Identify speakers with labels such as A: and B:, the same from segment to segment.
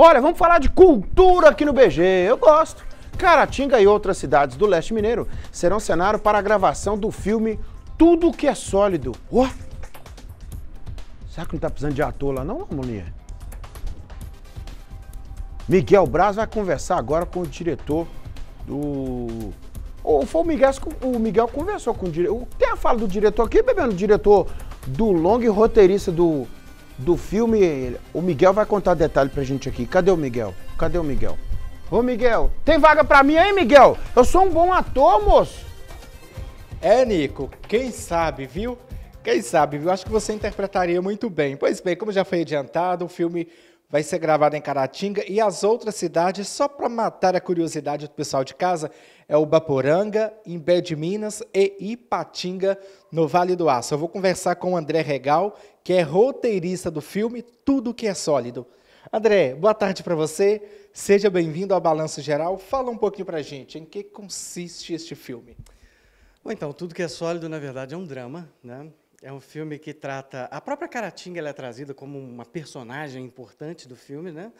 A: Olha, vamos falar de cultura aqui no BG. Eu gosto. Caratinga e outras cidades do leste mineiro serão cenário para a gravação do filme Tudo que é Sólido. Ué? Será que não tá precisando de ator lá não, Molinha? Miguel Braz vai conversar agora com o diretor do... Ou foi o Miguel, o Miguel conversou com o diretor... Tem a fala do diretor aqui, bebendo? O diretor do longo roteirista do do filme. O Miguel vai contar detalhe pra gente aqui. Cadê o Miguel? Cadê o Miguel? Ô Miguel, tem vaga pra mim aí, Miguel? Eu sou um bom ator, moço. É, Nico, quem sabe, viu? Quem sabe,
B: viu? Acho que você interpretaria muito bem. Pois bem, como já foi adiantado, o filme vai ser gravado em Caratinga e as outras cidades, só para matar a curiosidade do pessoal de casa, é Ubaporanga, Bé de Minas e Ipatinga, no Vale do Aço. Eu vou conversar com o André Regal, que é roteirista do filme Tudo que é Sólido. André, boa tarde para você. Seja bem-vindo ao Balanço Geral. Fala um pouquinho para a gente, em que consiste
C: este filme? Bom, então, Tudo que é Sólido, na verdade, é um drama, né? É um filme que trata. A própria Caratinga é trazida como uma personagem importante do filme, né?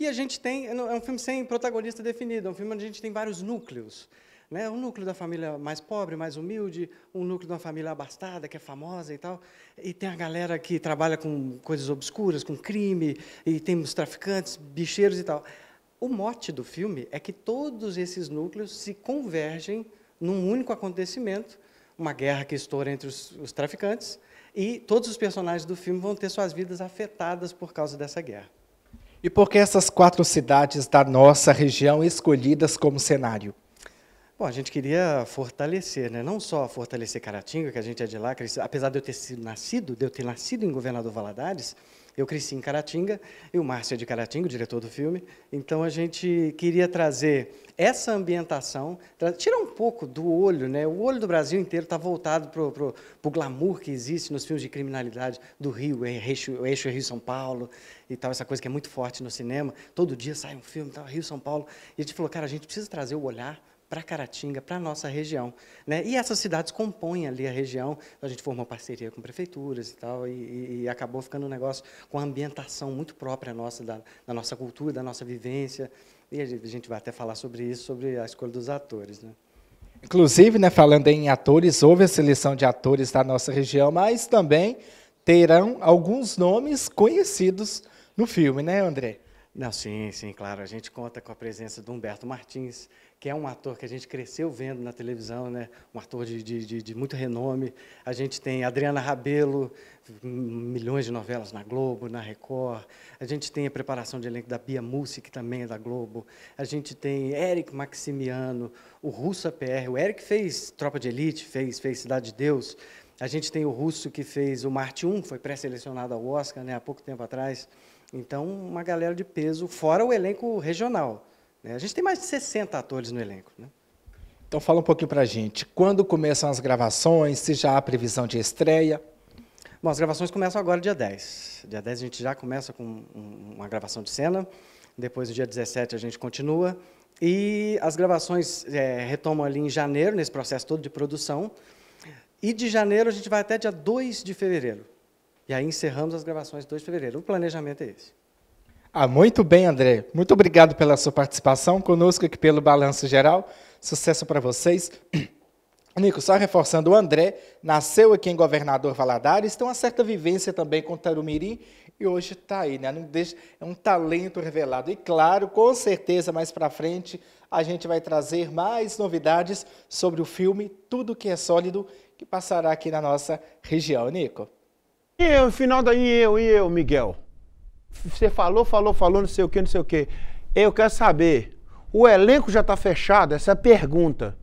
C: E a gente tem. É, é um filme sem protagonista definido, é um filme onde a gente tem vários núcleos. Né? Um núcleo da família mais pobre, mais humilde, um núcleo de uma família abastada, que é famosa e tal. E tem a galera que trabalha com coisas obscuras, com crime, e tem os traficantes, bicheiros e tal. O mote do filme é que todos esses núcleos se convergem num único acontecimento uma guerra que estoura entre os, os traficantes, e todos os personagens do filme vão ter suas vidas afetadas por causa dessa guerra.
B: E por que essas quatro cidades da nossa região escolhidas como cenário?
C: Bom, a gente queria fortalecer, né? não só fortalecer Caratinga, que a gente é de lá, apesar de eu ter sido nascido, de eu ter nascido em Governador Valadares, eu cresci em Caratinga e o Márcio é de Caratinga, o diretor do filme. Então a gente queria trazer essa ambientação, tirar um pouco do olho, né? O olho do Brasil inteiro está voltado para o glamour que existe nos filmes de criminalidade do Rio, o é, eixo, é eixo é Rio-São Paulo e tal, essa coisa que é muito forte no cinema. Todo dia sai um filme, tal, tá, Rio-São Paulo. E a gente falou, cara, a gente precisa trazer o olhar para Caratinga, para a nossa região. Né? E essas cidades compõem ali a região, a gente formou parceria com prefeituras e tal, e, e acabou ficando um negócio com a ambientação muito própria nossa, da, da, nossa cultura, da nossa vivência, e a gente vai até falar sobre isso, sobre a escolha dos atores. Né?
B: Inclusive, né, falando em atores, houve a seleção de atores da nossa região, mas também
C: terão alguns nomes conhecidos no filme, né, André? Não, sim, sim, claro. A gente conta com a presença do Humberto Martins, que é um ator que a gente cresceu vendo na televisão, né? um ator de, de, de muito renome. A gente tem Adriana Rabelo, hum, milhões de novelas na Globo, na Record. A gente tem a preparação de elenco da Bia Mussi, que também é da Globo. A gente tem Eric Maximiano, o Russo APR. O Eric fez Tropa de Elite, fez, fez Cidade de Deus. A gente tem o Russo que fez o Marte 1, foi pré-selecionado ao Oscar né? há pouco tempo atrás. Então, uma galera de peso, fora o elenco regional. Né? A gente tem mais de 60 atores no elenco. Né? Então,
B: fala um pouquinho para a gente. Quando começam as gravações? Se já há previsão de estreia?
C: Bom, as gravações começam agora, dia 10. Dia 10 a gente já começa com uma gravação de cena. Depois, no dia 17, a gente continua. E as gravações é, retomam ali em janeiro, nesse processo todo de produção. E de janeiro a gente vai até dia 2 de fevereiro. E aí encerramos as gravações 2 de fevereiro. O planejamento é esse.
B: Ah, muito bem, André. Muito obrigado pela sua participação conosco aqui pelo Balanço Geral. Sucesso para vocês. Nico, só reforçando, o André nasceu aqui em Governador Valadares, tem uma certa vivência também com Tarumirim e hoje está aí, né? é um talento revelado. E claro, com certeza, mais para frente, a gente vai trazer mais novidades sobre o filme Tudo Que É Sólido, que passará aqui na nossa região, Nico.
A: E eu, no final daí, eu, e eu, Miguel? Você falou, falou, falou, não sei o que, não sei o que. Eu quero saber, o elenco já está fechado? Essa é a pergunta.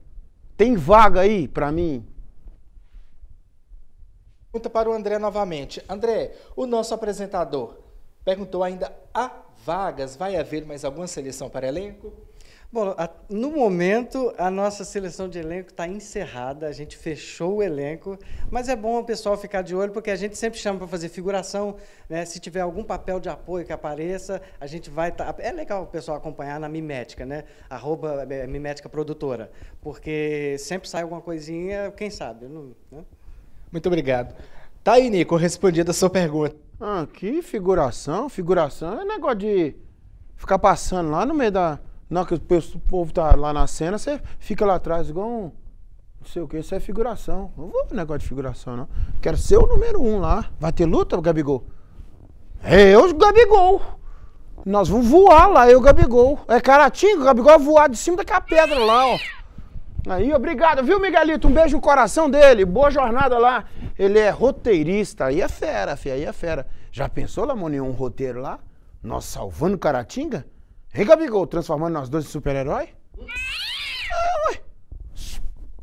A: Tem vaga aí para mim?
B: Pergunta para o André novamente. André, o nosso apresentador perguntou ainda há vagas, vai haver mais alguma seleção para elenco?
C: Bom, a, no momento a nossa seleção de elenco está encerrada, a gente fechou o elenco, mas é bom o pessoal ficar de olho porque a gente sempre chama para fazer figuração, né? Se tiver algum papel de apoio que apareça, a gente vai tá, é legal o pessoal acompanhar na Mimética, né? Arroba, é, mimética Produtora, porque sempre sai alguma coisinha, quem sabe, não, né?
A: Muito obrigado. Tá aí, Nico, respondido a sua pergunta. Ah, que figuração? Figuração é negócio de ficar passando lá no meio da não que o povo tá lá na cena, você fica lá atrás igual um. Não sei o que, isso é figuração. Não vou negócio de figuração, não. Quero ser o número um lá. Vai ter luta, Gabigol? Eu, Gabigol. Nós vamos voar lá, eu, Gabigol. É Caratinga, o Gabigol vai voar de cima daquela pedra lá, ó. Aí, obrigado, viu, Miguelito? Um beijo no coração dele. Boa jornada lá. Ele é roteirista. Aí é fera, fi, aí é fera. Já pensou, Lamoni, um roteiro lá? Nós salvando Caratinga? Hein, Gabigol, transformando nós dois em super-herói?